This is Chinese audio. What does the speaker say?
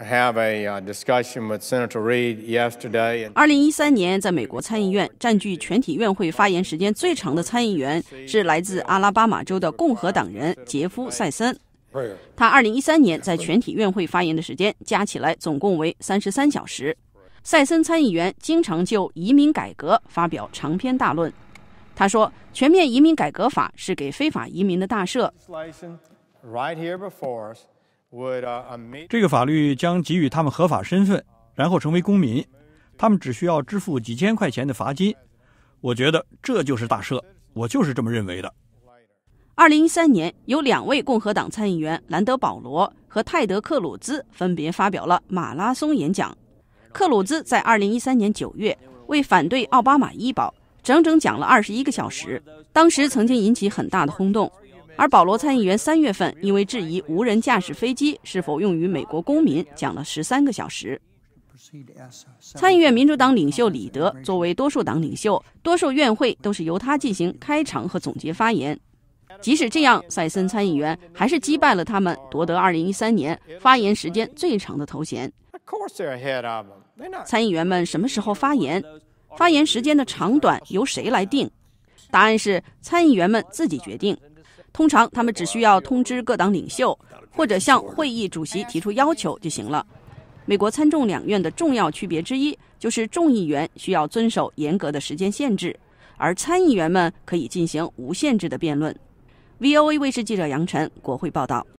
二零一三年，在美国参议院占据全体院会发言时间最长的参议员是来自阿拉巴马州的共和党人杰夫·塞森。他二零一三年在全体院会发言的时间加起来总共为三十三小时。塞森参议员经常就移民改革发表长篇大论。他说：“全面移民改革法是给非法移民的大赦。”这个法律将给予他们合法身份，然后成为公民。他们只需要支付几千块钱的罚金。我觉得这就是大赦，我就是这么认为的。二零一三年，有两位共和党参议员兰德·保罗和泰德·克鲁兹分别发表了马拉松演讲。克鲁兹在二零一三年九月为反对奥巴马医保，整整讲了二十一个小时，当时曾经引起很大的轰动。而保罗参议员三月份因为质疑无人驾驶飞机是否用于美国公民，讲了十三个小时。参议院民主党领袖李德作为多数党领袖，多数院会都是由他进行开场和总结发言。即使这样，塞森参议员还是击败了他们，夺得二零一三年发言时间最长的头衔。参议员们什么时候发言，发言时间的长短由谁来定？答案是参议员们自己决定。通常他们只需要通知各党领袖，或者向会议主席提出要求就行了。美国参众两院的重要区别之一就是众议员需要遵守严格的时间限制，而参议员们可以进行无限制的辩论。VOA 卫视记者杨晨，国会报道。